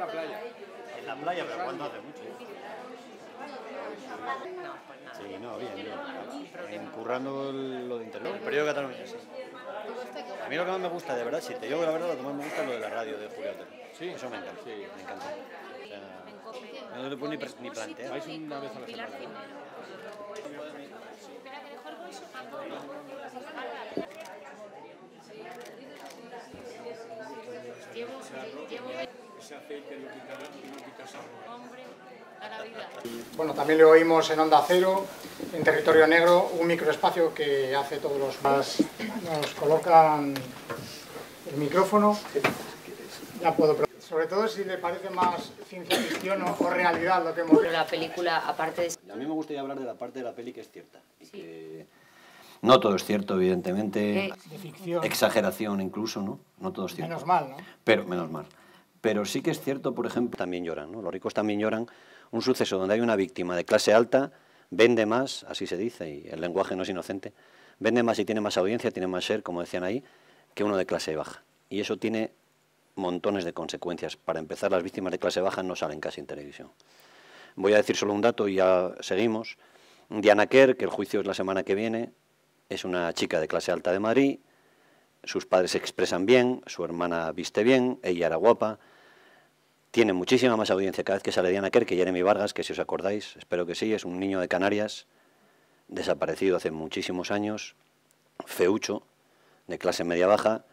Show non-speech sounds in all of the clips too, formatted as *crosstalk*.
en la playa. En la playa, pero cuando hace mucho. Sí, no, bien, bien. Encurrando lo de Interlog, el periódico de sí. A mí lo que más me gusta, de verdad, si te digo la verdad, lo que más me gusta es lo de la radio de Julián Sí. Eso me encanta, sí. me encanta. no te puedo ni, ni plantear. Vais una vez a la semana. Bueno, también lo oímos en Onda Cero, en Territorio Negro, un microespacio que hace todos los más. Nos colocan el micrófono. Ya puedo sobre todo si le parece más ciencia ficción o, realidad lo que hemos Pero la película, aparte de... A mí me gustaría hablar de la parte de la peli que es cierta. No todo es cierto, evidentemente. Eh. Exageración incluso, ¿no? No todo es cierto. Menos mal, ¿no? Pero, menos mal. Pero sí que es cierto, por ejemplo, también lloran, ¿no? los ricos también lloran un suceso donde hay una víctima de clase alta, vende más, así se dice, y el lenguaje no es inocente, vende más y tiene más audiencia, tiene más ser, como decían ahí, que uno de clase baja. Y eso tiene montones de consecuencias. Para empezar, las víctimas de clase baja no salen casi en televisión. Voy a decir solo un dato y ya seguimos. Diana Kerr, que el juicio es la semana que viene, es una chica de clase alta de Madrid. Sus padres se expresan bien, su hermana viste bien, ella era guapa, tiene muchísima más audiencia cada vez que sale Diana Kerr que Jeremy Vargas, que si os acordáis, espero que sí, es un niño de Canarias, desaparecido hace muchísimos años, feucho, de clase media-baja,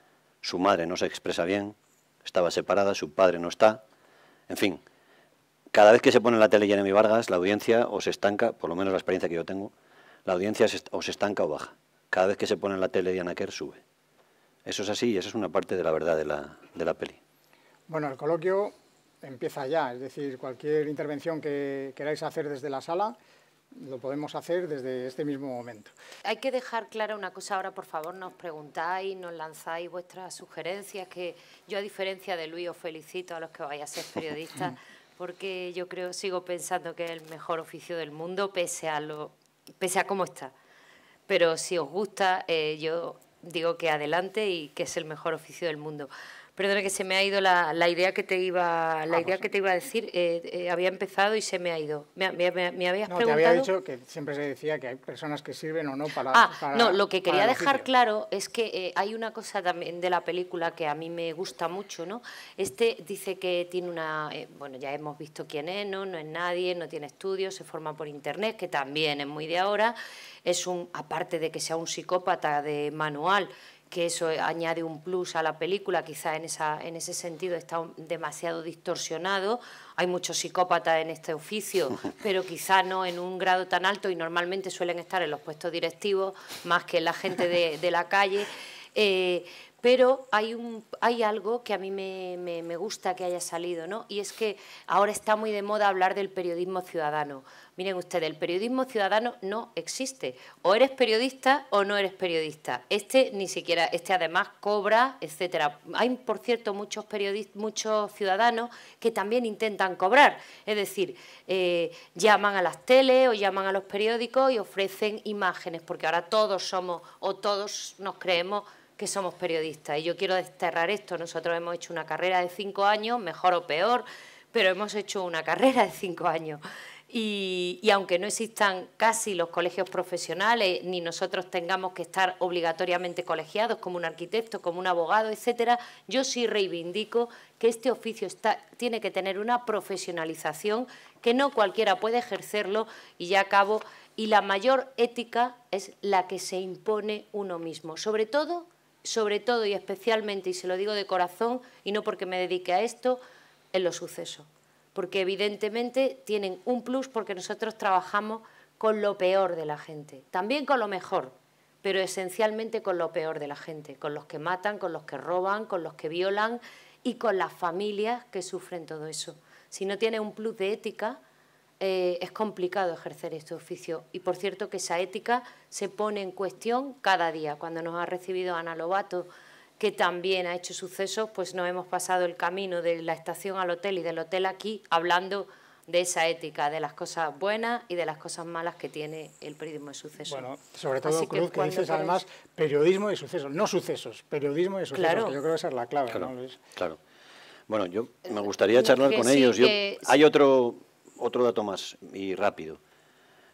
su madre no se expresa bien, estaba separada, su padre no está, en fin, cada vez que se pone en la tele Jeremy Vargas, la audiencia os estanca, por lo menos la experiencia que yo tengo, la audiencia os estanca o baja. Cada vez que se pone en la tele Diana Kerr, sube. Eso es así y esa es una parte de la verdad de la, de la peli. Bueno, el coloquio empieza ya, es decir, cualquier intervención que queráis hacer desde la sala, lo podemos hacer desde este mismo momento. Hay que dejar clara una cosa ahora, por favor, nos preguntáis, nos lanzáis vuestras sugerencias, que yo a diferencia de Luis os felicito a los que vais a ser periodistas, *laughs* porque yo creo, sigo pensando que es el mejor oficio del mundo, pese a, lo, pese a cómo está. Pero si os gusta, eh, yo digo que adelante y que es el mejor oficio del mundo. Perdona que se me ha ido la, idea que te iba la idea que te iba a decir. Eh, eh, había empezado y se me ha ido. ¿Me, me, me, no, Te había dicho que siempre se decía que hay personas que sirven o no para. Ah, no. Lo que quería dejar claro es que eh, hay una cosa también de la película que a mí me gusta mucho, ¿no? Este dice que tiene una, bueno, ya hemos visto quién es, no, no es nadie, no tiene estudios, se forma por internet, que también es muy de ahora. Es un, aparte de que sea un psicópata de manual que eso añade un plus a la película, quizá en, esa, en ese sentido está demasiado distorsionado. Hay muchos psicópatas en este oficio, *laughs* pero quizá no en un grado tan alto y normalmente suelen estar en los puestos directivos más que en la gente de, la calle. Eh, pero hay, un, hay algo que a mí me, gusta que haya salido, ¿no? Y es que ahora está muy de moda hablar del periodismo ciudadano. Miren ustedes, el periodismo ciudadano no existe. O eres periodista o no eres periodista. Este ni siquiera, este además cobra, etcétera. Hay, por cierto, muchos periodistas, muchos ciudadanos que también intentan cobrar. Es decir, eh, llaman a las teles o llaman a los periódicos y ofrecen imágenes, porque ahora todos somos o todos nos creemos que somos periodistas. Y yo quiero desterrar esto. Nosotros hemos hecho una carrera de cinco años, mejor o peor, pero hemos hecho una carrera de cinco años. Y, aunque no existan casi los colegios profesionales, ni nosotros tengamos que estar obligatoriamente colegiados como un arquitecto, como un abogado, etcétera, yo sí reivindico que este oficio está, tiene que tener una profesionalización que no cualquiera puede ejercerlo y ya acabo. Y la mayor ética es la que se impone uno mismo, sobre todo sobre todo y especialmente, y se lo digo de corazón y no porque me dedique a esto, en los sucesos. Porque evidentemente tienen un plus porque nosotros trabajamos con lo peor de la gente, también con lo mejor, pero esencialmente con lo peor de la gente, con los que matan, con los que roban, con los que violan y con las familias que sufren todo eso. Si no tiene un plus de ética, eh, es complicado ejercer este oficio. Y por cierto que esa ética se pone en cuestión cada día. Cuando nos ha recibido Ana Lobato, que también ha hecho sucesos, pues nos hemos pasado el camino de la estación al hotel y del hotel aquí hablando de esa ética, de las cosas buenas y de las cosas malas que tiene el periodismo de sucesos. Bueno, sobre todo, Cruz, que, dices además periodismo de sucesos, no sucesos, periodismo de sucesos, claro. yo creo que esa es la clave. Claro, claro. Bueno, yo me eh, gustaría charlar con ellos. Yo, hay otro otro dato más y rápido.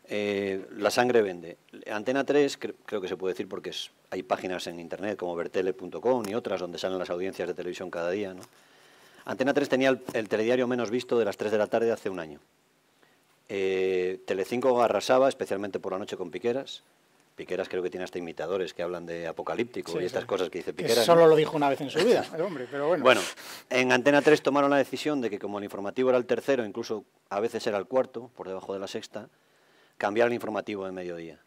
Eh, la sangre vende. Antena 3, creo que se puede decir porque hay páginas en internet como vertele.com y otras donde salen las audiencias de televisión cada día. Antena 3 tenía el, telediario menos visto de las 3 de la tarde hace un año. Eh, Telecinco arrasaba, especialmente por la noche con Piqueras. Piqueras creo que tiene hasta imitadores que hablan de apocalíptico y estas cosas que dice Piqueras. solo lo dijo una vez en su vida, el hombre, pero bueno. Bueno, en Antena 3 tomaron la decisión de que como el informativo era el tercero, incluso a veces era el cuarto, por debajo de la sexta, cambiar el informativo de mediodía.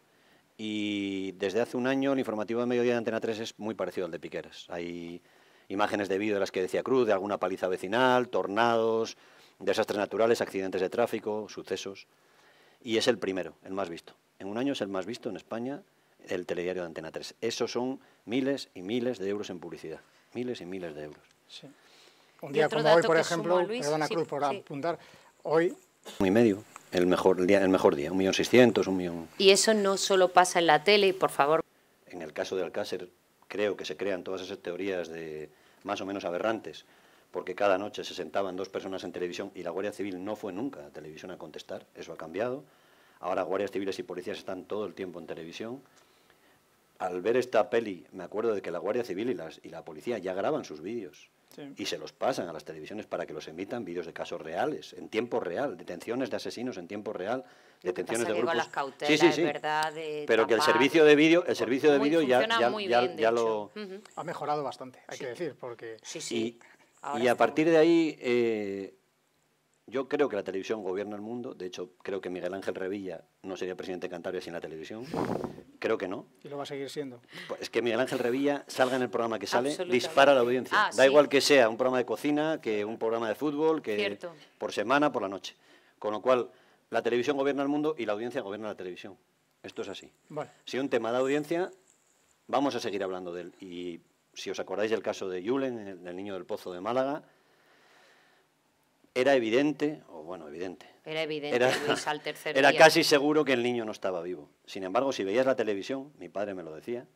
Y desde hace un año el informativo de mediodía de Antena 3 es muy parecido al de Piqueras. Hay imágenes de vídeo de las que decía Cruz, de alguna paliza vecinal, tornados, desastres naturales, accidentes de tráfico, sucesos. Y es el primero, el más visto. En un año es el más visto en España el telediario de Antena 3. Esos son miles y miles de euros en publicidad. Miles y miles de euros. Sí. Un día como hoy, por ejemplo, Cruz por apuntar, hoy... Un y medio, el mejor, día, el mejor día, un millón seiscientos, un millón... Y eso no solo pasa en la tele, y por favor... En el caso de Alcácer, creo que se crean todas esas teorías de más o menos aberrantes, porque cada noche se sentaban dos personas en televisión y la Guardia Civil no fue nunca a televisión a contestar, eso ha cambiado, Ahora guardias civiles y policías están todo el tiempo en televisión. Al ver esta peli, me acuerdo de que la Guardia Civil y, la policía ya graban sus vídeos. Y se los pasan a las televisiones para que los emitan vídeos de casos reales, en tiempo real, detenciones de asesinos en tiempo real, detenciones de grupos. sí, sí, sí. Verdad, Pero que el servicio de vídeo, el servicio de vídeo ya, lo ha mejorado bastante, hay que decir, porque Sí, y, y a partir de ahí yo creo que la televisión gobierna el mundo. De hecho, creo que Miguel Ángel Revilla no sería presidente de Cantabria sin la televisión. Creo que no. Y lo va a seguir siendo. Pues es que Miguel Ángel Revilla, salga en el programa que sale, dispara a la audiencia. Ah, da igual que sea un programa de cocina, que un programa de fútbol, que por semana, por la noche. Con lo cual, la televisión gobierna el mundo y la audiencia gobierna la televisión. Esto es así. Si un tema da audiencia, vamos a seguir hablando de él. Y si os acordáis del caso de Yulen, del niño del pozo de Málaga, era evidente, o bueno, evidente. Era *laughs* casi seguro que el niño no estaba vivo. Sin embargo, si veías la televisión, mi padre me lo decía,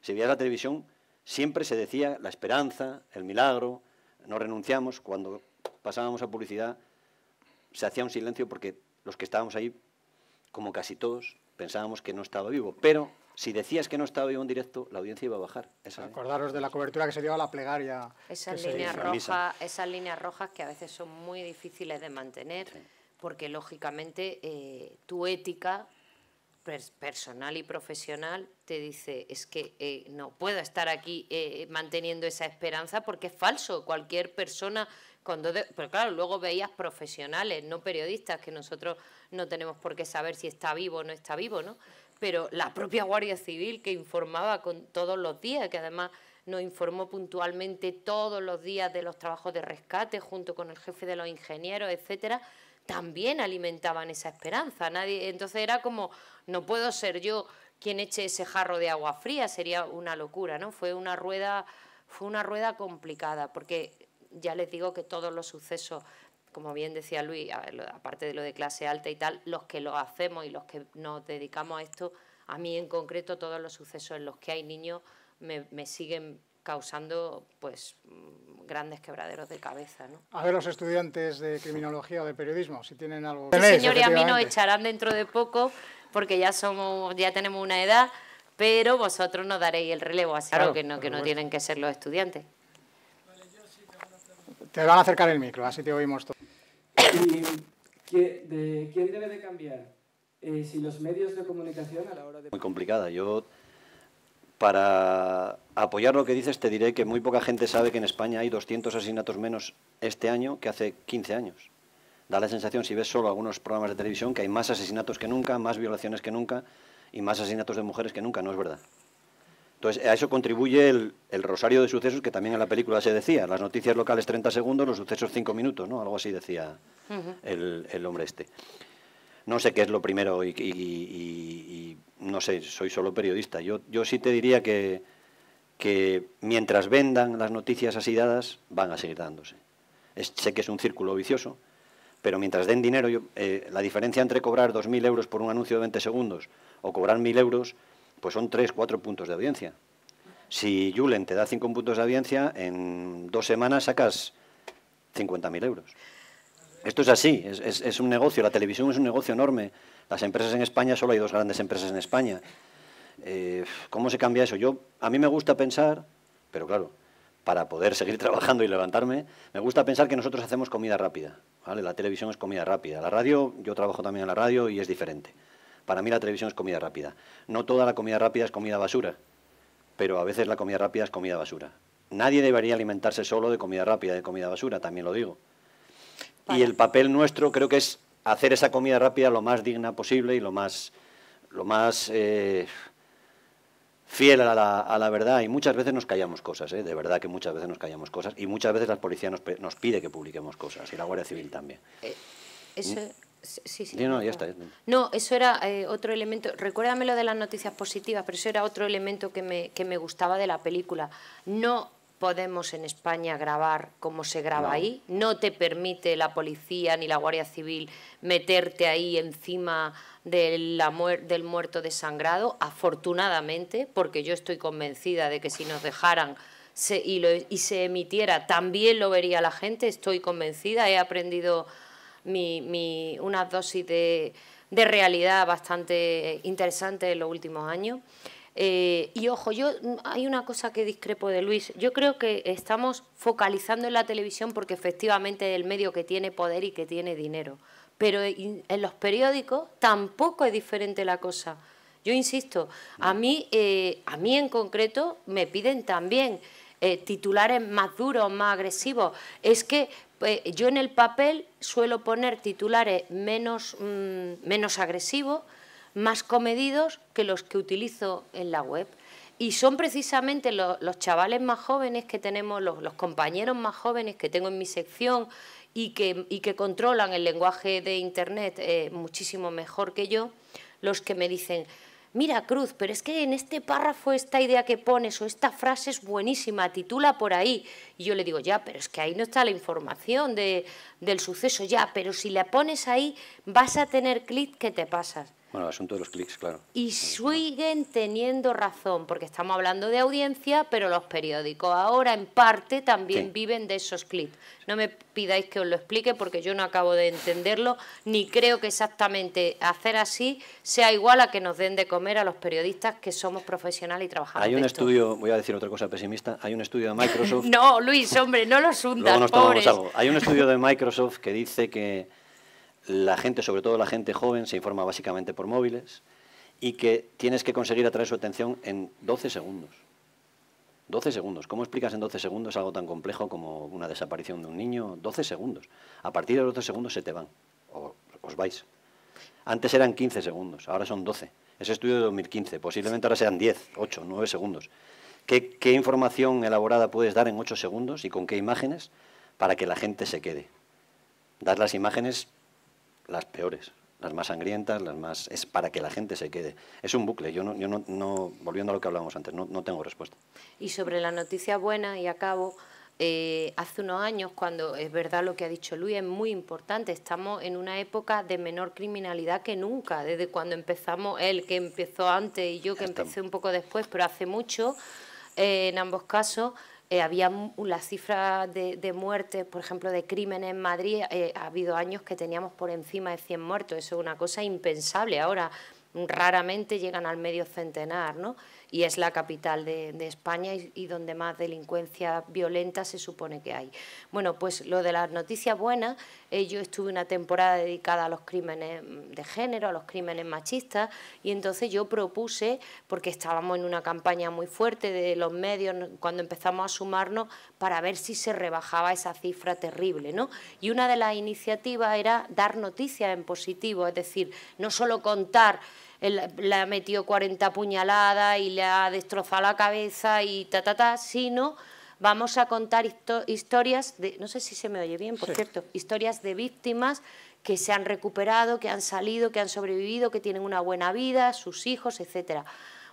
si veías la televisión, siempre se decía la esperanza, el milagro, no renunciamos. Cuando pasábamos a publicidad, se hacía un silencio porque los que estábamos ahí, como casi todos, pensábamos que no estaba vivo. Pero si decías que no estaba vivo en directo, la audiencia iba a bajar. Acordaros de la cobertura que se dio a la plegaria. Esas, líneas rojas, esas líneas rojas que a veces son muy difíciles de mantener, porque lógicamente eh, tu ética personal y profesional te dice es que eh, no puedo estar aquí eh, manteniendo esa esperanza porque es falso. Cualquier persona cuando pero claro, luego veías profesionales, no periodistas, que nosotros no tenemos por qué saber si está vivo o no está vivo, ¿no? pero la propia Guardia Civil que informaba con todos los días, que además nos informó puntualmente todos los días de los trabajos de rescate junto con el jefe de los ingenieros, etcétera, también alimentaban esa esperanza. Nadie, entonces era como no puedo ser yo quien eche ese jarro de agua fría, sería una locura, ¿no? Fue una rueda fue una rueda complicada porque ya les digo que todos los sucesos como bien decía Luis, aparte de lo de clase alta y tal, los que lo hacemos y los que nos dedicamos a esto, a mí en concreto todos los sucesos en los que hay niños me, siguen causando pues grandes quebraderos de cabeza. A ver los estudiantes de criminología o de periodismo, si tienen algo que señor, y a mí nos echarán dentro de poco, porque ya somos, ya tenemos una edad, pero vosotros nos daréis el relevo, así que no, que no tienen que ser los estudiantes. Te van a acercar el micro, así te oímos todos. ¿Y de, quién debe de cambiar? Eh, si los medios de comunicación a la hora de... Muy complicada. Yo, para apoyar lo que dices, te diré que muy poca gente sabe que en España hay 200 asesinatos menos este año que hace 15 años. Da la sensación, si ves solo algunos programas de televisión, que hay más asesinatos que nunca, más violaciones que nunca y más asesinatos de mujeres que nunca. No es verdad. Entonces, a eso contribuye el, rosario de sucesos que también en la película se decía. Las noticias locales 30 segundos, los sucesos 5 minutos, ¿no? Algo así decía el, hombre este. No sé qué es lo primero y, no sé, soy solo periodista. Yo, sí te diría que, que, mientras vendan las noticias así dadas, van a seguir dándose. sé que es un círculo vicioso, pero mientras den dinero, eh, la diferencia entre cobrar 2.000 euros por un anuncio de 20 segundos o cobrar 1.000 euros pues son tres, cuatro puntos de audiencia. Si Julen te da cinco puntos de audiencia, en dos semanas sacas 50.000 euros. Esto es así, es, un negocio, la televisión es un negocio enorme. Las empresas en España, solo hay dos grandes empresas en España. Eh, ¿Cómo se cambia eso? Yo, a mí me gusta pensar, pero claro, para poder seguir *laughs* trabajando y levantarme, me gusta pensar que nosotros hacemos comida rápida. ¿vale? La televisión es comida rápida. La radio, yo trabajo también en la radio y es diferente. Para mí la televisión es comida rápida. No toda la comida rápida es comida basura, pero a veces la comida rápida es comida basura. Nadie debería alimentarse solo de comida rápida, de comida basura, también lo digo. Y el papel nuestro creo que es hacer esa comida rápida lo más digna posible y lo más, lo más eh, fiel a la, verdad. Y muchas veces nos callamos cosas, eh. de verdad que muchas veces nos callamos cosas. Y muchas veces la policía nos, pide que publiquemos cosas, y la Guardia Civil también. Eh, ¿Mm? No, eso era eh, otro elemento. Recuérdame lo de las noticias positivas, pero eso era otro elemento que me, gustaba de la película. No podemos en España grabar como se graba ahí. No te permite la policía ni la Guardia Civil meterte ahí encima del muerto desangrado, afortunadamente, porque yo estoy convencida de que si nos dejaran y se emitiera, también lo vería la gente, estoy convencida, he aprendido mi, una dosis de, realidad bastante interesante en los últimos años. Eh, y ojo, yo hay una cosa que discrepo de Luis. Yo creo que estamos focalizando en la televisión porque efectivamente es el medio que tiene poder y que tiene dinero. Pero en, los periódicos tampoco es diferente la cosa. Yo insisto, a mí, eh, a mí en concreto me piden también eh, titulares más duros, más agresivos. Es que pues, yo en el papel suelo poner titulares mm, menos, agresivos, más comedidos que los que utilizo en la web. Y son precisamente los, chavales más jóvenes que tenemos, los, compañeros más jóvenes que tengo en mi sección y que, controlan el lenguaje de Internet eh, muchísimo mejor que yo, los que me dicen, mira Cruz, pero es que en este párrafo esta idea que pones o esta frase es buenísima, titula por ahí. Y yo le digo, ya, pero es que ahí no está la información del suceso, ya, pero si la pones ahí vas a tener clic que te pasas. Bueno, el asunto de los clics, claro. Y siguen teniendo razón, porque estamos hablando de audiencia, pero los periódicos ahora en parte también viven de esos clics. No me pidáis que os lo explique porque yo no acabo de entenderlo, ni creo que exactamente hacer así sea igual a que nos den de comer a los periodistas que somos profesionales y trabajamos. Hay un estudio, voy a decir otra cosa pesimista, hay un estudio de Microsoft. *laughs* no, Luis, hombre, no lo hundas, Luego nos Hay un estudio de Microsoft que dice que la gente, sobre todo la gente joven, se informa básicamente por móviles y que tienes que conseguir atraer su atención en 12 segundos. 12 segundos. ¿Cómo explicas en 12 segundos algo tan complejo como una desaparición de un niño? 12 segundos. A partir de los 12 segundos se te van o os vais. Antes eran 15 segundos, ahora son 12. Ese estudio de 2015, posiblemente ahora sean 10, 8, 9 segundos. ¿Qué, información elaborada puedes dar en 8 segundos y con qué imágenes para que la gente se quede? Dar las imágenes las peores, las más sangrientas, las más... es para que la gente se quede. Es un bucle, yo no, yo no, no volviendo a lo que hablábamos antes, no, tengo respuesta. Y sobre la noticia buena, y acabo, eh, hace unos años, cuando es verdad lo que ha dicho Luis, es muy importante, estamos en una época de menor criminalidad que nunca, desde cuando empezamos, él que empezó antes y yo que empecé un poco después, pero hace mucho, eh, en ambos casos... Eh, había las cifras de, muertes, por ejemplo, de crímenes en Madrid, eh, ha habido años que teníamos por encima de 100 muertos, eso es una cosa impensable, ahora raramente llegan al medio centenar, ¿no? y es la capital de, España y, donde más delincuencia violenta se supone que hay. Bueno, pues lo de las noticias buenas, eh, yo estuve una temporada dedicada a los crímenes mm, de género, a los crímenes machistas, y entonces yo propuse, porque estábamos en una campaña muy fuerte de los medios cuando empezamos a sumarnos, para ver si se rebajaba esa cifra terrible, ¿no? Y una de las iniciativas era dar noticias en positivo, es decir, no solo contar le ha metido 40 puñaladas y le ha destrozado la cabeza y ta, ta, ta, sino vamos a contar historias de, no sé si se me oye bien, por cierto, historias de víctimas que se han recuperado, que han salido, que han sobrevivido, que tienen una buena vida, sus hijos, etcétera.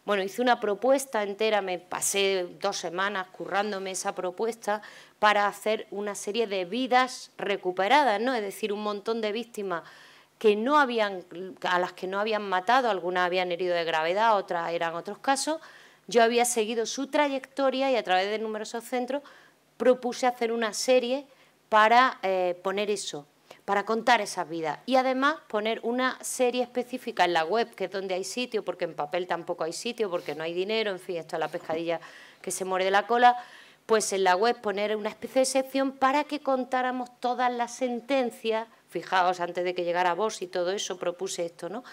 Bueno, hice una propuesta entera, me pasé dos semanas currándome esa propuesta para hacer una serie de vidas recuperadas, ¿no? Es decir, un montón de víctimas que no habían, a las que no habían matado, algunas habían herido de gravedad, otras eran otros casos, yo había seguido su trayectoria y a través de numerosos centros propuse hacer una serie para eh, poner eso, para contar esas vidas y además poner una serie específica en la web, que es donde hay sitio, porque en papel tampoco hay sitio, porque no hay dinero, en fin, esto es la pescadilla que se muere de la cola, pues en la web poner una especie de sección para que contáramos todas las sentencias fijaos, antes de que llegara Vox y todo eso, propuse esto, ¿no?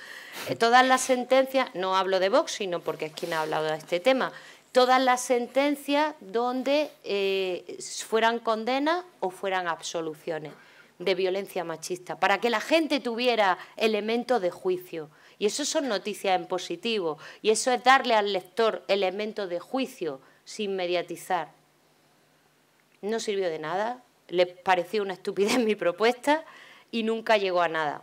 Eh, todas las sentencias, no hablo de Vox, sino porque es quien ha hablado de este tema, todas las sentencias donde eh, fueran condenas o fueran absoluciones de violencia machista, para que la gente tuviera elementos de juicio. Y eso son noticias en positivo, y eso es darle al lector elementos de juicio sin mediatizar. No sirvió de nada, le pareció una estupidez *laughs* mi propuesta, y nunca llegó a nada.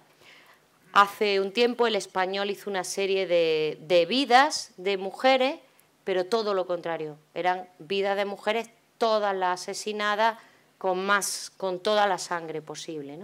Hace un tiempo el español hizo una serie de, de vidas de mujeres, pero todo lo contrario. Eran vidas de mujeres todas las asesinadas con más, con toda la sangre posible.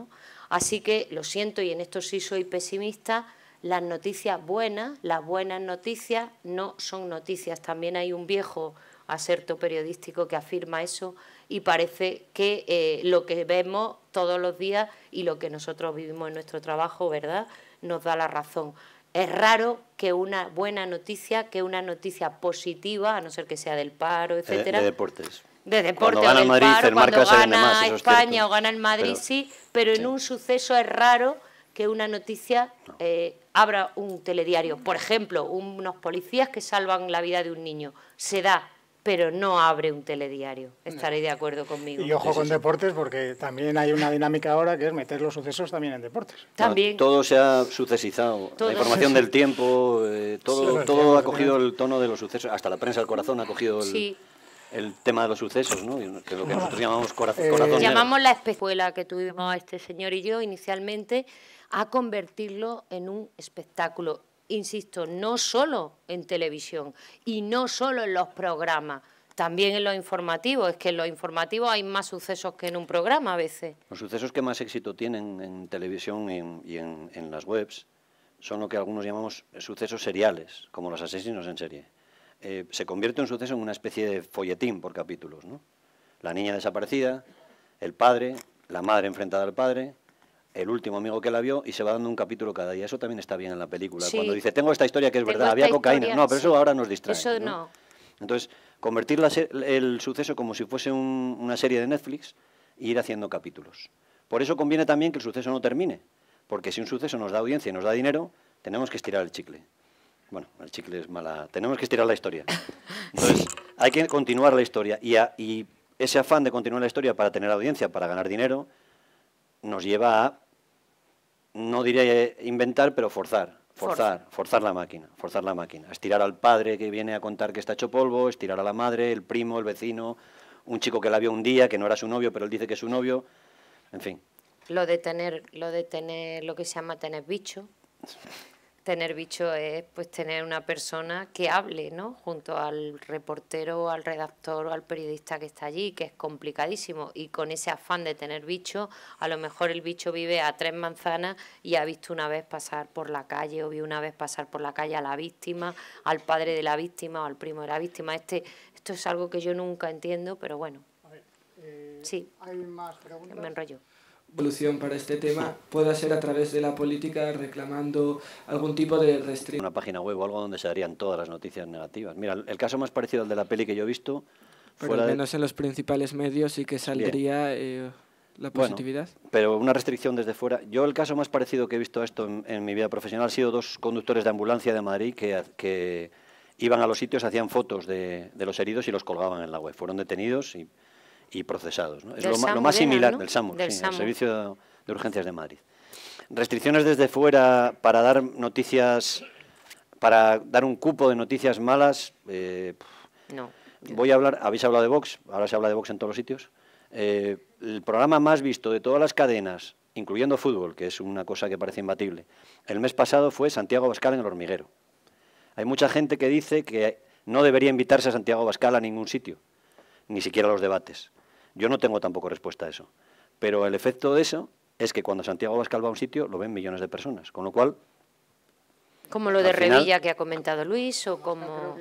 Así que lo siento y en esto sí soy pesimista. Las noticias buenas, las buenas noticias no son noticias. También hay un viejo acerto periodístico que afirma eso y parece que eh, lo que vemos todos los días y lo que nosotros vivimos en nuestro trabajo, ¿verdad?, nos da la razón. Es raro que una buena noticia, que una noticia positiva, a no ser que sea del paro, eh, etcétera. De, deportes. De deportes, gana Madrid, paro, cuando gana España o gana el Madrid, sí, pero en un suceso es raro que una noticia eh, abra un telediario. Por ejemplo, unos policías que salvan la vida de un niño. Se da pero no abre un telediario. Estaréis de acuerdo conmigo. Y ojo con deportes porque también hay una dinámica ahora que es meter los sucesos también en deportes. Ah, también. Todo se ha sucesizado. La información del tiempo, eh, todo, todo ha cogido el tono de los sucesos. Hasta la prensa del corazón ha cogido el... tema de los sucesos, ¿no? que es lo que nosotros ah, llamamos eh, corazón. llamamos la especuela que tuvimos este señor y yo inicialmente a convertirlo en un espectáculo insisto, no solo en televisión y no solo en los programas, también en los informativos. Es que en los informativos hay más sucesos que en un programa a veces. Los sucesos que más éxito tienen en televisión y en, las webs son lo que algunos llamamos sucesos seriales, como los asesinos en serie. Eh, se convierte un suceso en una especie de folletín por capítulos. ¿no? La niña desaparecida, el padre, la madre enfrentada al padre, el último amigo que la vio y se va dando un capítulo cada día. Eso también está bien en la película. Cuando dice, tengo esta historia que es verdad, había cocaína. no, pero eso ahora nos distrae. Eso no. Entonces, convertir el suceso como si fuese una serie de Netflix e ir haciendo capítulos. Por eso conviene también que el suceso no termine. Porque si un suceso nos da audiencia y nos da dinero, tenemos que estirar el chicle. Bueno, el chicle es mala. Tenemos que estirar la historia. *laughs* Entonces, hay que continuar la historia. Y, y ese afán de continuar la historia para tener audiencia, para ganar dinero, nos lleva a no diré inventar, pero forzar, forzar, forzar la máquina, forzar la máquina. Estirar al padre que viene a contar que está hecho polvo, estirar a la madre, el primo, el vecino, un chico que la vio un día, que no era su novio, pero él dice que es su novio, en fin. Lo de tener, lo de tener, lo que se llama tener bicho tener bicho es pues tener una persona que hable, ¿no? Junto al reportero, al redactor o al periodista que está allí, que es complicadísimo. Y con ese afán de tener bicho, a lo mejor el bicho vive a tres manzanas y ha visto una vez pasar por la calle o vio una vez pasar por la calle a la víctima, al padre de la víctima o al primo de la víctima. Este, esto es algo que yo nunca entiendo, pero bueno. Eh, sí. Me enrollo solución para este tema pueda ser a través de la política reclamando algún tipo de restricción. Una página web o algo donde se darían todas las noticias negativas. Mira, el caso más parecido al de la peli que yo he visto... Pero al menos en los principales medios sí que saldría eh, la positividad. pero una restricción desde fuera. Yo el caso más parecido que he visto a esto en, mi vida profesional ha sido dos conductores de ambulancia de Madrid que, que iban a los sitios, hacían fotos de, de los heridos y los colgaban en la web. Fueron detenidos y y procesados. Es lo, más similar del el Servicio de Urgencias de Madrid. Restricciones desde fuera para dar noticias, para dar un cupo de noticias malas. Eh, no. Voy a hablar, habéis hablado de Vox, ahora se habla de Vox en todos los sitios. Eh, el programa más visto de todas las cadenas, incluyendo fútbol, que es una cosa que parece imbatible, el mes pasado fue Santiago Bascal en el hormiguero. Hay mucha gente que dice que no debería invitarse a Santiago Bascal a ningún sitio, ni siquiera a los debates. Yo no tengo tampoco respuesta a eso. Pero el efecto de eso es que cuando Santiago Abascal va a un sitio lo ven millones de personas, con lo cual... Como lo de Revilla que ha comentado Luis o como...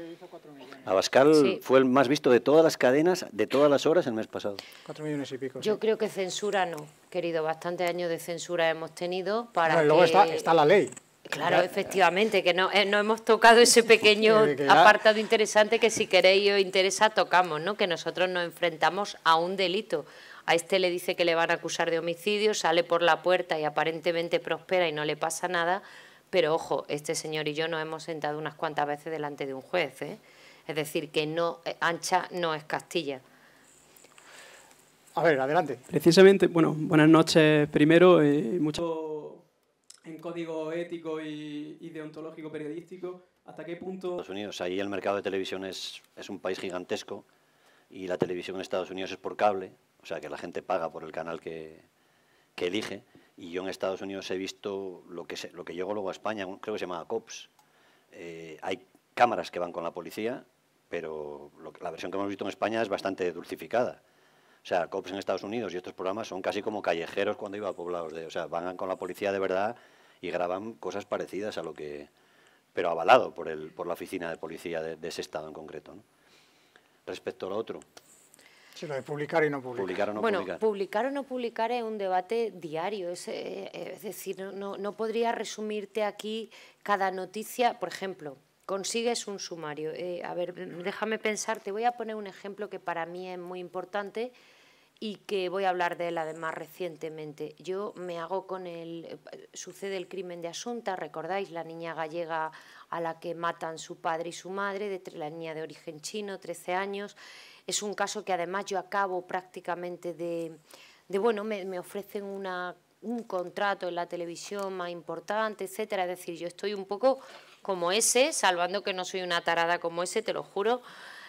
Abascal fue el más visto de todas las cadenas, de todas las horas el mes pasado. Cuatro millones y pico. Yo creo que censura no, querido, bastantes años de censura hemos tenido para... luego está la ley. Claro, efectivamente, que no, eh, no hemos tocado ese *laughs* pequeño apartado interesante que si queréis os interesa tocamos, ¿no? Que nosotros nos enfrentamos a un delito. A este le dice que le van a acusar de homicidio, sale por la puerta y aparentemente prospera y no le pasa nada, pero ojo, este señor y yo nos hemos sentado unas cuantas veces delante de un juez, ¿eh? Es decir, que no eh, ancha no es Castilla. A ver, adelante. Precisamente, bueno, buenas noches primero. y eh, mucho en código ético y, deontológico periodístico, ¿hasta qué punto...? Estados Unidos, ahí el mercado de televisión es, un país gigantesco y la televisión en Estados Unidos es por cable, o sea que la gente paga por el canal que, elige. Y yo en Estados Unidos he visto lo que, lo que llegó luego a España, creo que se llamaba COPS. Eh, hay cámaras que van con la policía, pero la versión que hemos visto en España es bastante dulcificada. O sea, COPS en Estados Unidos y estos programas son casi como callejeros cuando iba a poblados. De, o sea, van con la policía de verdad y graban cosas parecidas a lo que... Pero avalado por, el, por la oficina de policía de, ese estado en concreto. ¿no? Respecto a lo otro. Sí, lo de publicar y no publicar. publicar o no bueno, publicar. o no publicar es un debate diario. Es, eh, decir, no, no podría resumirte aquí cada noticia, por ejemplo consigues un sumario. Eh, a ver, déjame pensar, te voy a poner un ejemplo que para mí es muy importante y que voy a hablar de él además recientemente. Yo me hago con el... Eh, sucede el crimen de Asunta, recordáis, la niña gallega a la que matan su padre y su madre, de, la niña de origen chino, 13 años. Es un caso que además yo acabo prácticamente de... de bueno, me, me ofrecen una, un contrato en la televisión más importante, etcétera. Es decir, yo estoy un poco como ese, salvando que no soy una tarada como ese, te lo juro,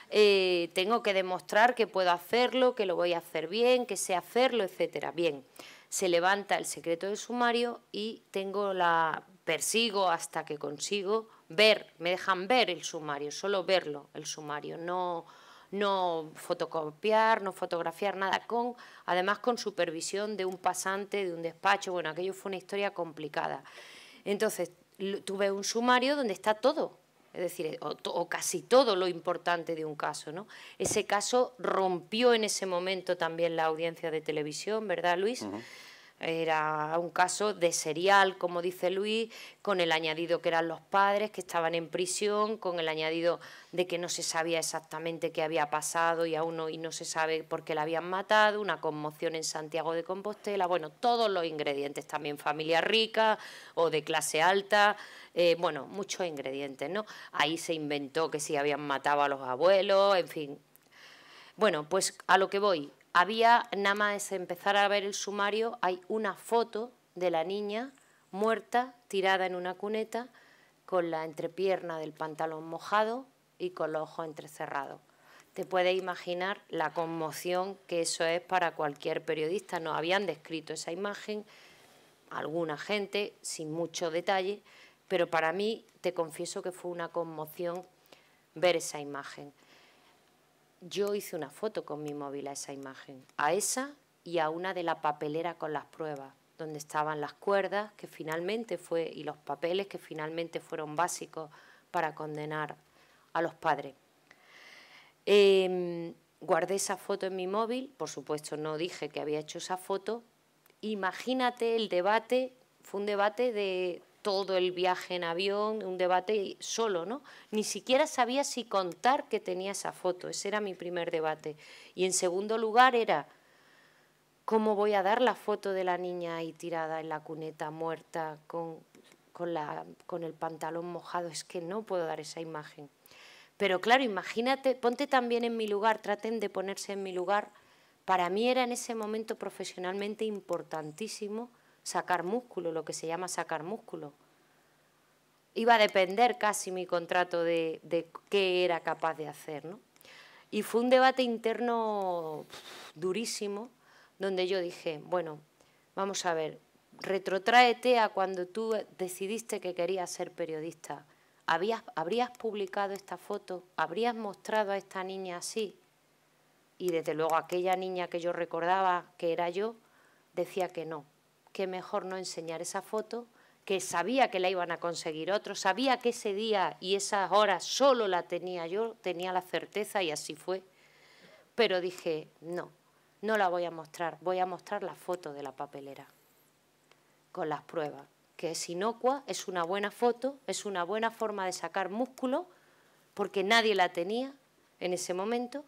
eh, tengo que demostrar que puedo hacerlo, que lo voy a hacer bien, que sé hacerlo, etcétera. Bien, se levanta el secreto del sumario y tengo la persigo hasta que consigo ver, me dejan ver el sumario, solo verlo el sumario, no no fotocopiar, no fotografiar nada con además con supervisión de un pasante de un despacho, bueno, aquello fue una historia complicada. Entonces, tuve un sumario donde está todo, es decir, o, casi todo lo importante de un caso. ¿no? Ese caso rompió en ese momento también la audiencia de televisión, ¿verdad, Luis? Era un caso de serial, como dice Luis, con el añadido que eran los padres que estaban en prisión, con el añadido de que no se sabía exactamente qué había pasado y aún no, y no se sabe por qué la habían matado, una conmoción en Santiago de Compostela, bueno, todos los ingredientes, también familia rica o de clase alta, eh, bueno, muchos ingredientes, ¿no? Ahí se inventó que si habían matado a los abuelos, en fin. Bueno, pues a lo que voy, había, nada más empezar a ver el sumario, hay una foto de la niña muerta, tirada en una cuneta, con la entrepierna del pantalón mojado y con los ojos entrecerrados. Te puedes imaginar la conmoción que eso es para cualquier periodista. Nos habían descrito esa imagen alguna gente, sin mucho detalle, pero para mí te confieso que fue una conmoción ver esa imagen yo hice una foto con mi móvil a esa imagen, a esa y a una de la papelera con las pruebas, donde estaban las cuerdas que finalmente fue y los papeles que finalmente fueron básicos para condenar a los padres. Em, guardé esa foto en mi móvil, por supuesto no dije que había hecho esa foto. Imagínate el debate, fue un debate de todo el viaje en avión, un debate solo, ¿no? Ni siquiera sabía si contar que tenía esa foto, ese era mi primer debate. Y en segundo lugar era, ¿cómo voy a dar la foto de la niña ahí tirada en la cuneta, muerta, con, con el pantalón mojado? Es que no puedo dar esa imagen. Pero claro, imagínate, ponte también en mi lugar, traten de ponerse en mi lugar. Para mí era en ese momento profesionalmente importantísimo sacar músculo, lo que se llama sacar músculo. Iba a depender casi mi contrato de, qué era capaz de hacer. ¿no? Y fue un debate interno durísimo, donde yo dije, bueno, vamos a ver, retrotráete a cuando tú decidiste que querías ser periodista. ¿Habías, ¿Habrías publicado esta foto? ¿Habrías mostrado a esta niña así? Y desde luego aquella niña que yo recordaba que era yo, decía que no, que mejor no enseñar esa foto, que sabía que la iban a conseguir otros, sabía que ese día y esas horas solo la tenía yo, tenía la certeza y así fue. Pero dije, no, no la voy a mostrar, voy a mostrar la foto de la papelera con las pruebas, que es inocua, es una buena foto, es una buena forma de sacar músculo, porque nadie la tenía en ese momento,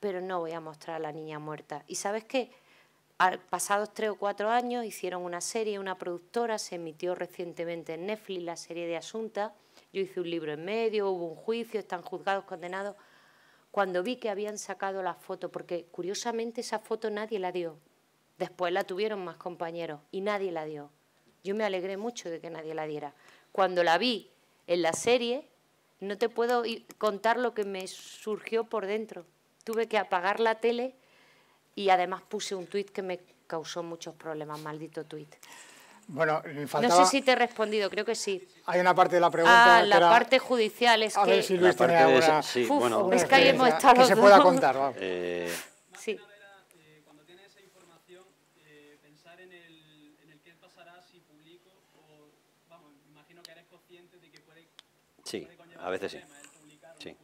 pero no voy a mostrar a la niña muerta. ¿Y sabes qué? pasados tres o cuatro años hicieron una serie, una productora, se emitió recientemente en Netflix la serie de Asunta, yo hice un libro en medio, hubo un juicio, están juzgados, condenados, cuando vi que habían sacado la foto, porque curiosamente esa foto nadie la dio, después la tuvieron más compañeros y nadie la dio. Yo me alegré mucho de que nadie la diera. Cuando la vi en la serie, no te puedo contar lo que me surgió por dentro. Tuve que apagar la tele y además puse un tuit que me causó muchos problemas, maldito tuit. Bueno, faltaba... No sé si te he respondido, creo que sí. Hay una parte de la pregunta. Ah, la parte judicial es a que. Ver si Luis tiene alguna... sí, Uf, bueno, es que eh, ahí hemos estado. Que se pueda contar, vamos. que Sí. Sí, a veces sí. sí.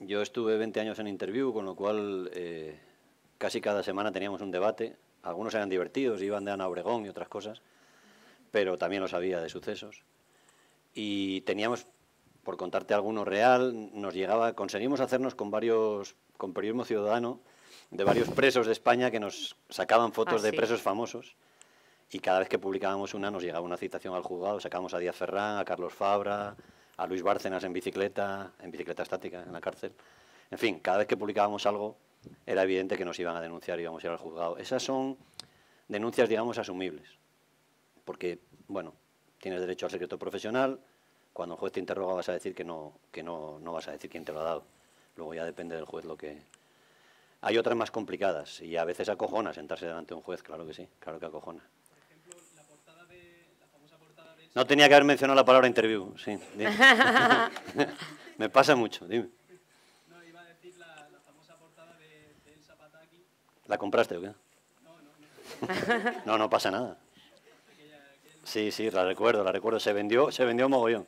Yo estuve 20 años en interview, con lo cual eh, Casi cada semana teníamos un debate, algunos eran divertidos, iban de Ana Obregón y otras cosas, pero también los había de sucesos. Y teníamos, por contarte alguno real, nos llegaba, conseguimos hacernos con varios, con periodismo ciudadano, de varios presos de España que nos sacaban fotos ah, de presos famosos. Y cada vez que publicábamos una nos llegaba una citación al juzgado, sacábamos a Díaz Ferrán, a Carlos Fabra, a Luis Bárcenas en bicicleta, en bicicleta estática, en la cárcel. En fin, cada vez que publicábamos algo era evidente que nos iban a denunciar y íbamos a ir al juzgado. Esas son denuncias, digamos, asumibles, porque, bueno, tienes derecho al secreto profesional, cuando el juez te interroga vas a decir que no, que no, no vas a decir quién te lo ha dado. Luego ya depende del juez lo que... Hay otras más complicadas y a veces acojona sentarse delante de un juez, claro que sí, claro que acojona. Por ejemplo, la portada de, la famosa portada de... No tenía que haber mencionado la palabra interview, sí. *laughs* *laughs* Me pasa mucho, dime. ¿La compraste o qué? No, no pasa nada. Sí, sí, la recuerdo, la recuerdo. Se vendió, se vendió mogollón.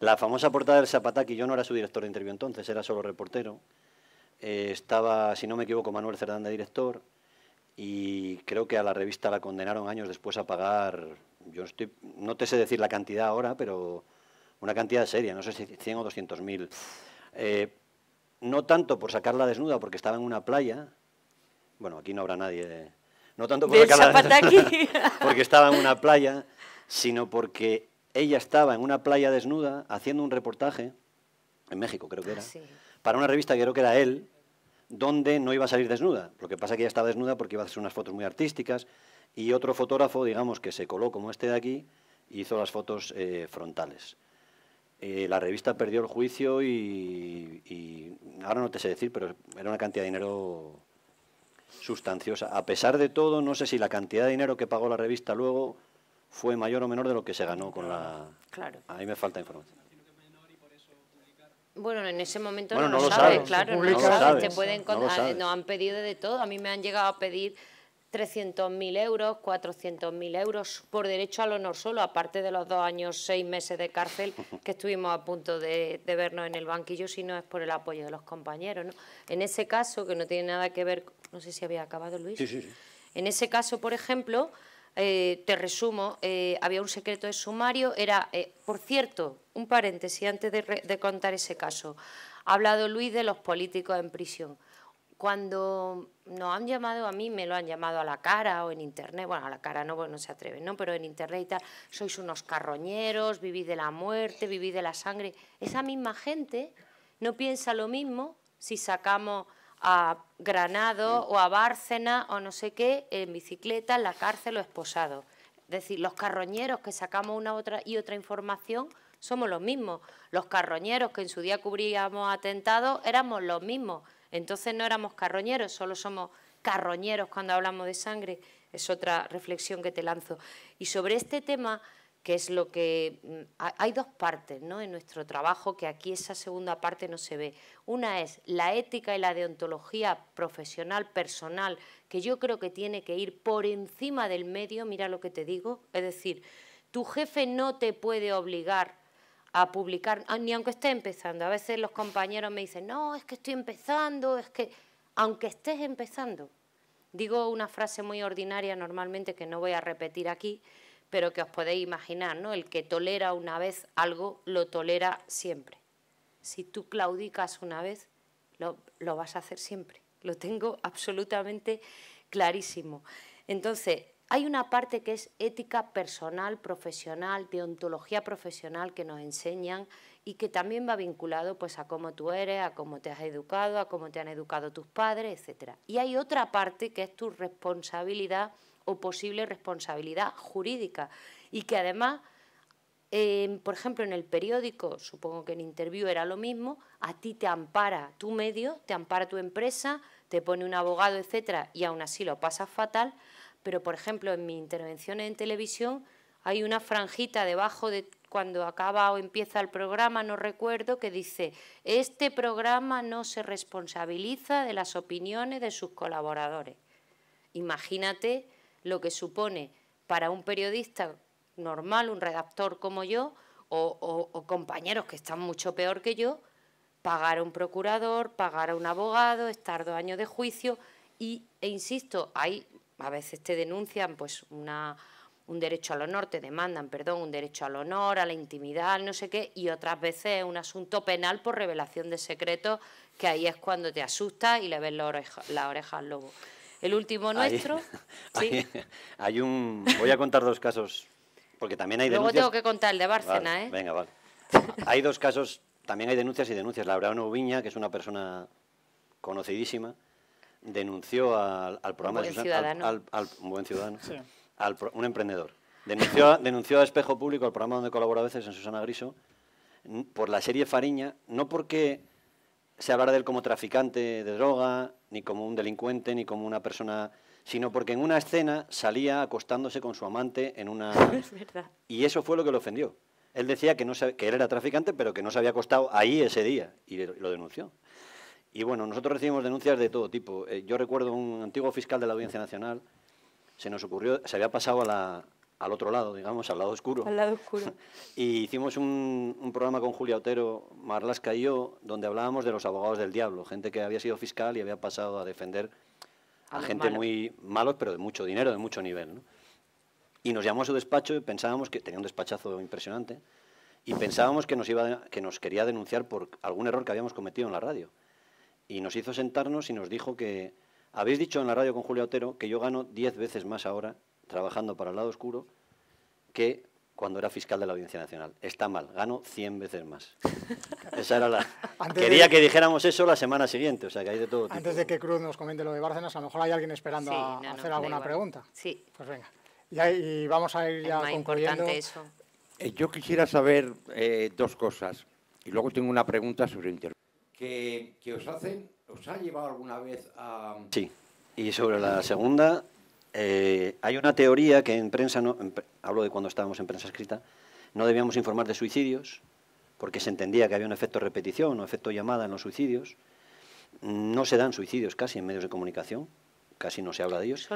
La famosa portada del Zapataki, yo no era su director de interview entonces, era solo reportero. Eh, estaba, si no me equivoco, Manuel Cerdán de director y creo que a la revista la condenaron años después a pagar, yo estoy, no te sé decir la cantidad ahora, pero una cantidad seria, no sé si 100 o 200 mil. Eh, no tanto por sacarla desnuda porque estaba en una playa, bueno, aquí no habrá nadie, no tanto por *laughs* porque estaba en una playa, sino porque ella estaba en una playa desnuda haciendo un reportaje, en México creo que era, para una revista que creo que era él, donde no iba a salir desnuda. Lo que pasa es que ella estaba desnuda porque iba a hacer unas fotos muy artísticas y otro fotógrafo, digamos, que se coló como este de aquí, hizo las fotos eh, frontales. Eh, la revista perdió el juicio y, ahora no te sé decir, pero era una cantidad de dinero sustanciosa. A pesar de todo, no sé si la cantidad de dinero que pagó la revista luego fue mayor o menor de lo que se ganó con la... Claro. mí me falta información. Bueno, en ese momento no, lo, sabes, claro. No, lo te pueden no, nos han pedido de todo. A mí me han llegado a pedir 300.000 euros, 400.000 euros por derecho al honor solo, aparte de los dos años, seis meses de cárcel que estuvimos a punto de, vernos en el banquillo, si no es por el apoyo de los compañeros. ¿no? En ese caso, que no tiene nada que ver, no sé si había acabado Luis. Sí, sí, sí. En ese caso, por ejemplo, eh, te resumo, eh, había un secreto de sumario, era, eh, por cierto, un paréntesis antes de, de contar ese caso, ha hablado Luis de los políticos en prisión cuando nos han llamado a mí, me lo han llamado a la cara o en internet, bueno, a la cara no, no se atreven, ¿no? Pero en internet y tal, sois unos carroñeros, vivís de la muerte, vivís de la sangre. Esa misma gente no piensa lo mismo si sacamos a Granado o a Bárcena o no sé qué en bicicleta, en la cárcel o esposado. Es decir, los carroñeros que sacamos una otra y otra información somos los mismos. Los carroñeros que en su día cubríamos atentados éramos los mismos. Entonces no éramos carroñeros, solo somos carroñeros cuando hablamos de sangre. Es otra reflexión que te lanzo. Y sobre este tema, que es lo que... Mm, hay dos partes en nuestro trabajo que aquí esa segunda parte no se ve. Una es la ética y la deontología profesional, personal, que yo creo que tiene que ir por encima del medio, mira lo que te digo. Es decir, tu jefe no te puede obligar a publicar, ah, ni aunque esté empezando. A veces los compañeros me dicen, no, es que estoy empezando, es que, aunque estés empezando. Digo una frase muy ordinaria normalmente que no voy a repetir aquí, pero que os podéis imaginar, ¿no? El que tolera una vez algo, lo tolera siempre. Si tú claudicas una vez, lo, lo vas a hacer siempre. Lo tengo absolutamente clarísimo. Entonces, hay una parte que es ética personal, profesional, deontología profesional que nos enseñan y que también va vinculado pues a cómo tú eres, a cómo te has educado, a cómo te han educado tus padres, etcétera. Y hay otra parte que es tu responsabilidad o posible responsabilidad jurídica y que además por ejemplo, en el periódico, supongo que en interview era lo mismo, a ti te ampara tu medio, te ampara tu empresa, te pone un abogado, etcétera, y aún así lo pasa fatal, pero por ejemplo en mi intervención en televisión hay una franjita debajo de cuando acaba o empieza el programa, no recuerdo, que dice, este programa no se responsabiliza de las opiniones de sus colaboradores. Imagínate lo que supone para un periodista normal, un redactor como yo, o, compañeros que están mucho peor que yo, pagar a un procurador, pagar a un abogado, estar dos años de juicio. Y, e insisto, hay a veces te denuncian pues una, un derecho al honor, te demandan, perdón, un derecho al honor, a la intimidad, no sé qué, y otras veces es un asunto penal por revelación de secreto, que ahí es cuando te asustas y le ves la oreja, al lobo. El último nuestro... *laughs* sí. hay, un... Voy a contar dos casos, porque también hay denuncias... Luego tengo que contar el de Bárcena, ¿eh? Venga, vale. Hay dos casos, también hay denuncias y denuncias. La Laura Viña, que es una persona conocidísima, denunció al, programa al, un buen ciudadano, un emprendedor, denunció, denunció a Espejo Público, al programa donde colabora a veces en Susana Griso, por la serie Fariña, no porque se hablara de él como traficante de droga, ni como un delincuente, ni como una persona, sino porque en una escena salía acostándose con su amante en una... *laughs* Y eso fue lo que lo ofendió. Él decía que, no, que él era traficante, pero que no se había acostado ahí ese día, y lo denunció. Y bueno, nosotros recibimos denuncias de todo tipo. Eh, yo recuerdo un antiguo fiscal de la Audiencia Nacional, se nos ocurrió, se había pasado a la, al otro lado, digamos, al lado oscuro. Al lado oscuro. *laughs* y hicimos un, programa con Julia Otero, Marlasca y yo, donde hablábamos de los abogados del diablo, gente que había sido fiscal y había pasado a defender a, gente muy malos, pero de mucho dinero, de mucho nivel. Y nos llamó a su despacho y pensábamos que tenía un despachazo impresionante y pensábamos que nos, iba, que nos quería denunciar por algún error que habíamos cometido en la radio y nos hizo sentarnos y nos dijo que habéis dicho en la radio con Julio Otero que yo gano 10 veces más ahora trabajando para el lado oscuro que cuando era fiscal de la Audiencia Nacional. Está mal, gano 100 veces más. *laughs* Esa era la... Quería que dijéramos eso la semana siguiente, o sea que hay de todo Antes de que Cruz nos comente lo de Bárcenas, a lo mejor hay alguien esperando a hacer alguna pregunta. Sí. Pues venga. Y, vamos a ir ya más Importante eso. Eh, yo quisiera saber eh, dos cosas y luego tengo una pregunta sobre internet que, os hacen, os ha llevado alguna vez a... Sí, y sobre la segunda, eh, hay una teoría que en prensa, no, hablo de cuando estábamos en prensa escrita, no debíamos informar de suicidios, porque se entendía que había un efecto repetición o efecto llamada en los suicidios. No se dan suicidios casi en medios de comunicación, casi no se habla de ellos.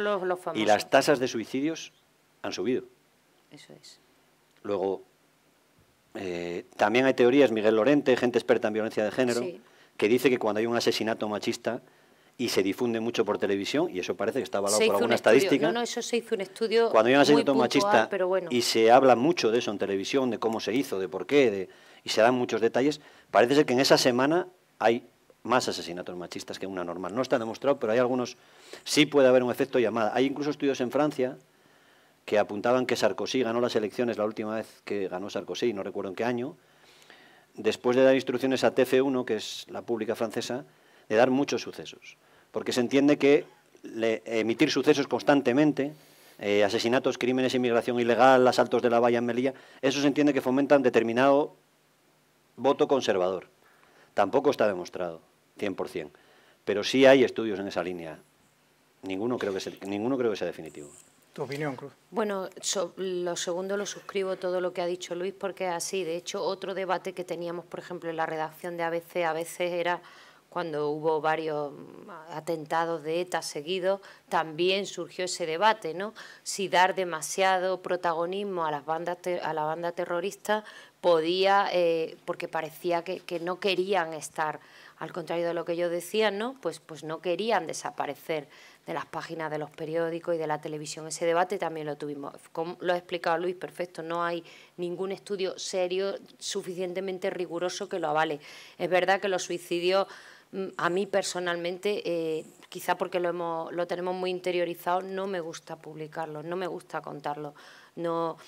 Y las tasas de suicidios han subido. Eso es. Luego, eh, también hay teorías, Miguel Lorente, gente experta en violencia de género, que dice que cuando hay un asesinato machista y se difunde mucho por televisión, y eso parece que está avalado por alguna estadística. Cuando hay un asesinato machista y se habla mucho de eso en televisión, de cómo se hizo, de por qué, de, y se dan muchos detalles, parece ser que en esa semana hay más asesinatos machistas que una normal. No está demostrado, pero hay algunos, sí puede haber un efecto llamada. Hay incluso estudios en Francia que apuntaban que Sarkozy ganó las elecciones la última vez que ganó Sarkozy, no recuerdo en qué año, después de dar instrucciones a TF1, que es la pública francesa, de dar muchos sucesos. Porque se entiende que emitir sucesos constantemente, eh, asesinatos, crímenes, inmigración ilegal, asaltos de la valla en Melilla, eso se entiende que fomentan determinado voto conservador. Tampoco está demostrado, 100%. Pero sí hay estudios en esa línea. ninguno creo que sea definitivo. Tu opinión, Cruz. Bueno, lo segundo lo suscribo todo lo que ha dicho Luis porque es así. De hecho, otro debate que teníamos, por ejemplo, en la redacción de ABC, a veces era cuando hubo varios atentados de ETA seguidos, también surgió ese debate, ¿no? Si dar demasiado protagonismo a las bandas a la banda terrorista podía, eh, porque parecía que, no querían estar, al contrario de lo que yo decía, ¿no? Pues, pues no querían desaparecer de las páginas de los periódicos y de la televisión. Ese debate también lo tuvimos. Como lo ha explicado Luis, perfecto, no hay ningún estudio serio suficientemente riguroso que lo avale. Es verdad que los suicidios, mm, a mí personalmente, eh, quizá porque lo, tenemos muy interiorizado, no me gusta publicarlo, no me gusta contarlo. No,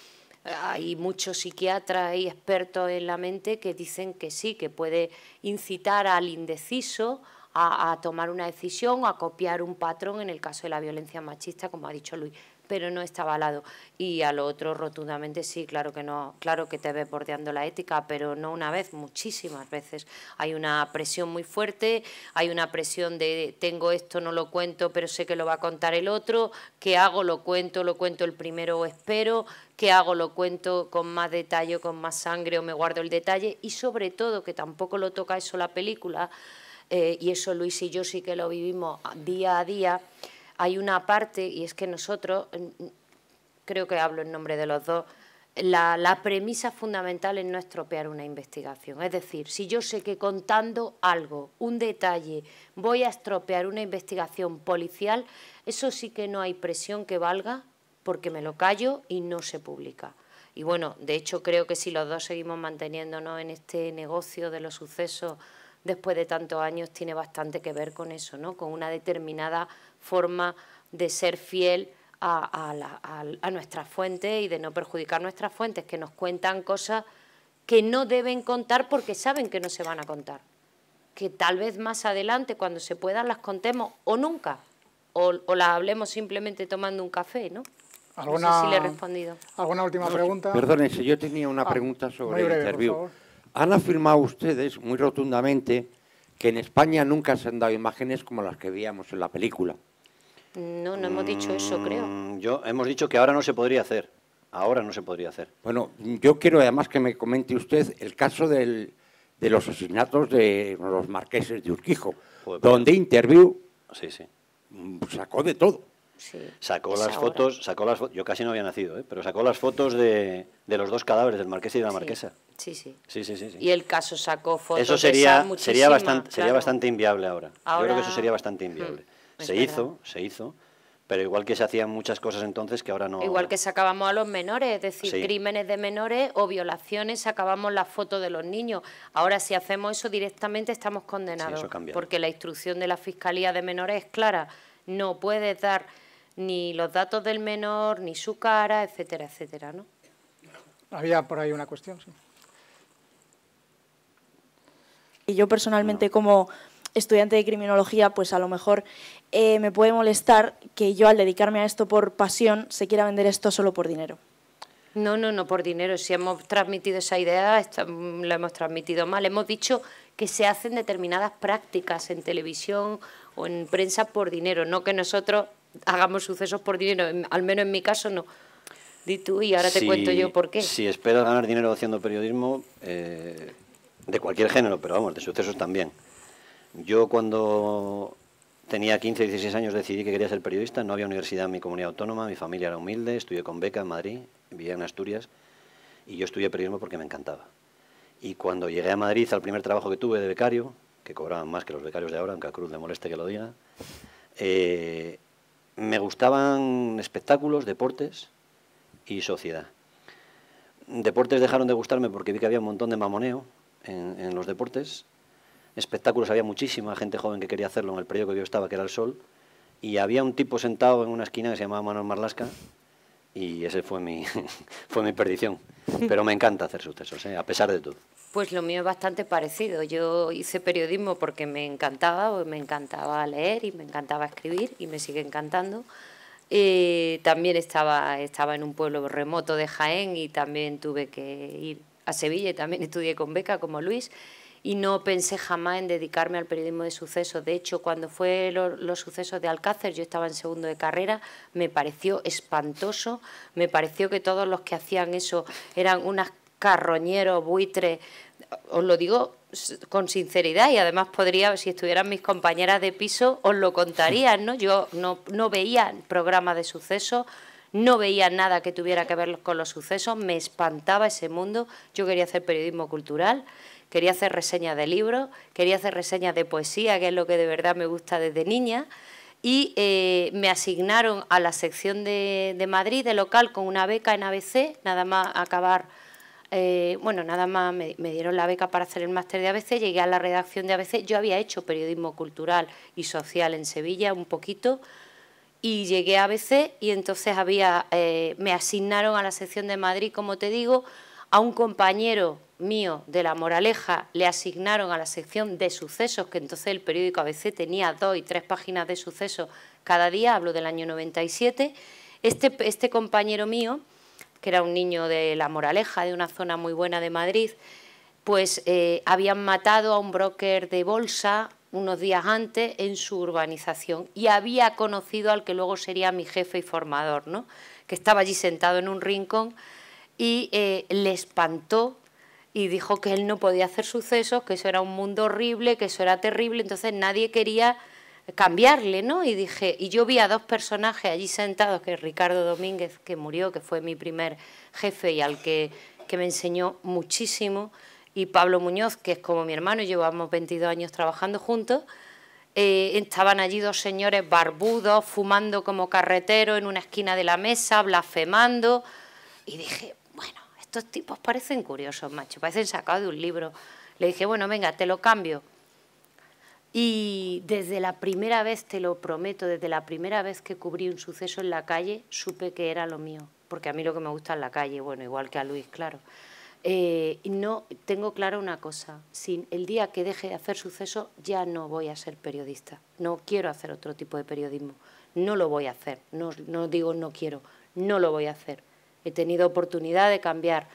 hay muchos psiquiatras y expertos en la mente que dicen que sí, que puede incitar al indeciso a, tomar una decisión, a copiar un patrón en el caso de la violencia machista, como ha dicho Luis pero no está avalado. Y a lo otro, rotundamente, sí, claro que no, claro que te ve bordeando la ética, pero no una vez, muchísimas veces. Hay una presión muy fuerte, hay una presión de tengo esto, no lo cuento, pero sé que lo va a contar el otro, ¿qué hago? ¿Lo cuento? ¿Lo cuento el primero o espero? ¿Qué hago? ¿Lo cuento con más detalle, con más sangre o me guardo el detalle? Y sobre todo, que tampoco lo toca eso la película, eh, y eso Luis y yo sí que lo vivimos día a día, hay una parte, y es que nosotros, creo que hablo en nombre de los dos, la, premisa fundamental es no estropear una investigación. Es decir, si yo sé que contando algo, un detalle, voy a estropear una investigación policial, eso sí que no hay presión que valga porque me lo callo y no se publica. Y bueno, de hecho creo que si los dos seguimos manteniéndonos en este negocio de los sucesos después de tantos años tiene bastante que ver con eso, ¿no? con una determinada forma de ser fiel a, a, nuestras fuentes y de no perjudicar nuestras fuentes, que nos cuentan cosas que no deben contar porque saben que no se van a contar, que tal vez más adelante cuando se puedan las contemos o nunca, o, o las hablemos simplemente tomando un café, ¿no? ¿Alguna, si le he respondido. ¿Alguna última pregunta? Perdón, yo tenía una ah, pregunta sobre el interview. Han afirmado ustedes muy rotundamente que en España nunca se han dado imágenes como las que veíamos en la película. No, no hemos dicho eso, creo. Mm, yo hemos dicho que ahora no se podría hacer. Ahora no se podría hacer. Bueno, yo quiero además que me comente usted el caso de los asesinatos de los marqueses de Urquijo, pues donde Interview sacó de todo sacó las fotos, sacó las yo casi no había nacido, ¿eh? pero sacó las fotos de, de, los dos cadáveres, del marqués y de la marquesa. Sí, sí. sí. sí, y el caso sacó fotos. Eso sería, de sería, bastante, sería bastante inviable ahora. Yo creo que eso sería bastante inviable. Mm, se hizo, se hizo. Pero igual que se hacían muchas cosas entonces que ahora no. Igual que sacábamos a los menores, es decir, crímenes de menores o violaciones, sacábamos las fotos de los niños. Ahora, si hacemos eso directamente, estamos condenados. porque la instrucción de la Fiscalía de Menores es clara. No puedes dar ni los datos del menor, ni su cara, etcétera, etcétera, ¿no? Había por ahí una cuestión, sí. Y yo personalmente como estudiante de criminología, pues a lo mejor eh, me puede molestar que yo al dedicarme a esto por pasión se quiera vender esto solo por dinero. No, no, no por dinero. Si hemos transmitido esa idea, mm, la hemos transmitido mal. Hemos dicho que se hacen determinadas prácticas en televisión o en prensa por dinero, no que nosotros hagamos sucesos por dinero, al menos en mi caso no. Di tú y ahora te cuento yo por qué. Si esperas ganar dinero haciendo periodismo, eh, de cualquier género, pero vamos, de sucesos también. Yo cuando tenía 15, 16 años decidí que quería ser periodista, no había universidad en mi comunidad autónoma, mi familia era humilde, estudié con beca en Madrid, vivía en Asturias y yo estudié periodismo porque me encantaba. Y cuando llegué a Madrid, al primer trabajo que tuve de becario, que cobraban más que los becarios de ahora, aunque a Cruz le moleste que lo diga, eh, me gustaban espectáculos, deportes y sociedad. Deportes dejaron de gustarme porque vi que había un montón de mamoneo en, los deportes. Espectáculos había muchísima gente joven que quería hacerlo en el periodo que yo estaba, que era El Sol. Y había un tipo sentado en una esquina que se llamaba Manuel Marlasca, y ese fue mi, *laughs* fue mi perdición. *laughs* Pero me encanta hacer sucesos, ¿eh? a pesar de todo. Pues lo mío es bastante parecido. Yo hice periodismo porque me encantaba, me encantaba leer y me encantaba escribir y me sigue encantando. también estaba, estaba en un pueblo remoto de Jaén y también tuve que ir a Sevilla y también estudié con beca como Luis y no pensé jamás en dedicarme al periodismo de sucesos. De hecho, cuando fue los sucesos de Alcácer, yo estaba en segundo de carrera, me pareció espantoso, me pareció que todos los que hacían eso eran unas carroñero, buitre, os lo digo con sinceridad y además podría, si estuvieran mis compañeras de piso, os lo contarían, ¿no? Yo no, no veía programas de sucesos, no veía nada que tuviera que ver con los sucesos, me espantaba ese mundo, yo quería hacer periodismo cultural, quería hacer reseñas de libros, quería hacer reseñas de poesía, que es lo que de verdad me gusta desde niña, y eh, me asignaron a la sección de, de Madrid, de local, con una beca en ABC, nada más acabar eh, bueno, nada más me, dieron la beca para hacer el máster de ABC, llegué a la redacción de ABC, yo había hecho periodismo cultural y social en Sevilla un poquito, y llegué a ABC y entonces eh, me asignaron a la sección de Madrid, como te digo, a un compañero mío de La Moraleja le asignaron a la sección de sucesos, que entonces el periódico ABC tenía dos y tres páginas de sucesos cada día, hablo del año 97, este, este compañero mío que era un niño de La Moraleja, de una zona muy buena de Madrid, pues eh, habían matado a un broker de bolsa unos días antes en su urbanización y había conocido al que luego sería mi jefe y formador, ¿no? que estaba allí sentado en un rincón y eh, le espantó y dijo que él no podía hacer sucesos, que eso era un mundo horrible, que eso era terrible, entonces nadie quería cambiarle, ¿no? Y dije, y yo vi a dos personajes allí sentados, que es Ricardo Domínguez, que murió, que fue mi primer jefe y al que, me enseñó muchísimo, y Pablo Muñoz, que es como mi hermano, llevamos 22 años trabajando juntos, eh, estaban allí dos señores barbudos, fumando como carretero en una esquina de la mesa, blasfemando, y dije, bueno, estos tipos parecen curiosos, macho, parecen sacados de un libro. Le dije, bueno, venga, te lo cambio. Y desde la primera vez, te lo prometo, desde la primera vez que cubrí un suceso en la calle, supe que era lo mío, porque a mí lo que me gusta es la calle, bueno, igual que a Luis, claro. Eh, no tengo clara una cosa, sin el día que deje de hacer suceso ya no voy a ser periodista, no quiero hacer otro tipo de periodismo, no lo voy a hacer, no, no digo no quiero, no lo voy a hacer. He tenido oportunidad de cambiar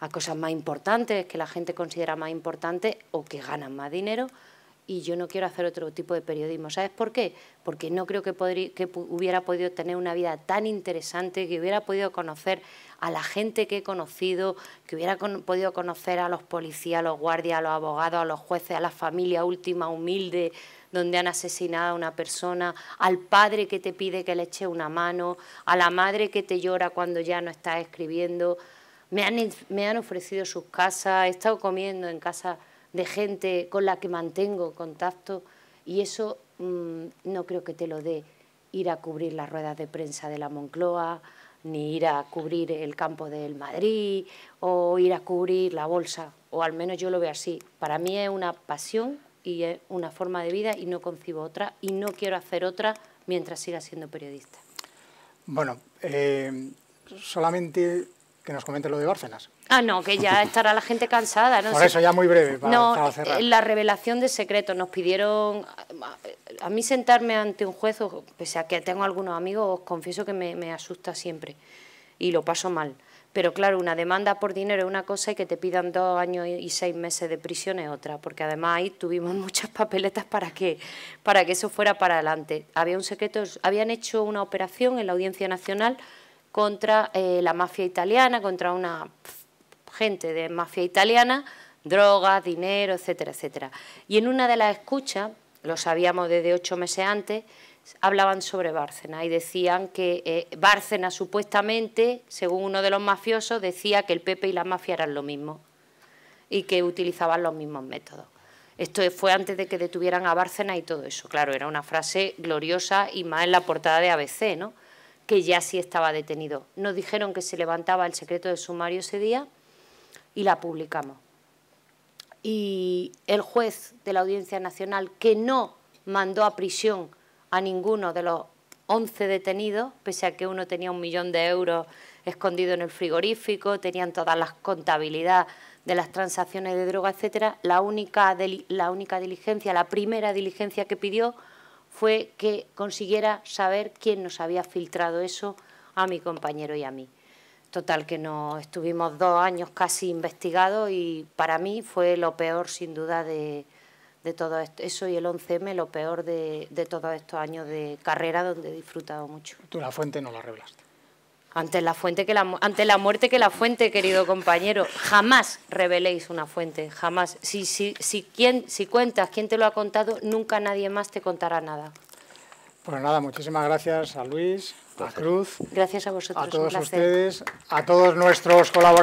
a cosas más importantes, que la gente considera más importantes o que ganan más dinero, y yo no quiero hacer otro tipo de periodismo. ¿Sabes por qué? Porque no creo que, hubiera podido tener una vida tan interesante, que hubiera podido conocer a la gente que he conocido, que hubiera podido conocer a los policías, a los guardias, a los abogados, a los jueces, a la familia última, humilde, donde han asesinado a una persona, al padre que te pide que le eche una mano, a la madre que te llora cuando ya no está escribiendo. me han ofrecido sus casas, he estado comiendo en casa de gente con la que mantengo contacto y eso mm, no creo que te lo dé ir a cubrir las ruedas de prensa de la Moncloa, ni ir a cubrir el campo del Madrid o ir a cubrir la bolsa, o al menos yo lo veo así. Para mí es una pasión y es una forma de vida y no concibo otra y no quiero hacer otra mientras siga siendo periodista. Bueno, eh, solamente que nos comente lo de Bárcenas. Ah, no, que ya *laughs* estará la gente cansada. No Por eso ya muy breve. Para, no, eh, la revelación de secretos. Nos pidieron, a, mí sentarme ante un juez, pese a que tengo algunos amigos, os confieso que me, asusta siempre y lo paso mal. Pero claro, una demanda por dinero es una cosa y que te pidan dos años y seis meses de prisión es otra, porque además ahí tuvimos *laughs* muchas papeletas para que, para que eso fuera para adelante. Había un secreto, habían hecho una operación en la Audiencia Nacional contra eh, la mafia italiana, contra una gente de mafia italiana, drogas, dinero, etcétera, etcétera. Y en una de las escuchas, lo sabíamos desde ocho meses antes, hablaban sobre Bárcena y decían que eh, Bárcena supuestamente, según uno de los mafiosos, decía que el Pepe y la mafia eran lo mismo y que utilizaban los mismos métodos. Esto fue antes de que detuvieran a Bárcena y todo eso. Claro, era una frase gloriosa y más en la portada de ABC, ¿no? que ya sí estaba detenido. Nos dijeron que se levantaba el secreto de sumario ese día y la publicamos. Y el juez de la Audiencia Nacional, que no mandó a prisión a ninguno de los 11 detenidos, pese a que uno tenía un millón de euros escondido en el frigorífico, tenían todas las contabilidad de las transacciones de droga, etcétera, la única, la única diligencia, la primera diligencia que pidió fue que consiguiera saber quién nos había filtrado eso a mi compañero y a mí. Total, que nos estuvimos dos años casi investigados y para mí fue lo peor, sin duda, de, todo esto. Eso y el 11M, lo peor de, todos estos años de carrera donde he disfrutado mucho. Tú la fuente no la revelaste. Ante la, fuente que la, ante la muerte que la fuente, querido compañero. Jamás reveléis una fuente, jamás. Si, si, si, quien, si cuentas quién te lo ha contado, nunca nadie más te contará nada. Pues nada, muchísimas gracias a Luis, a Cruz. Gracias a vosotros. A todos ustedes, a todos nuestros colaboradores.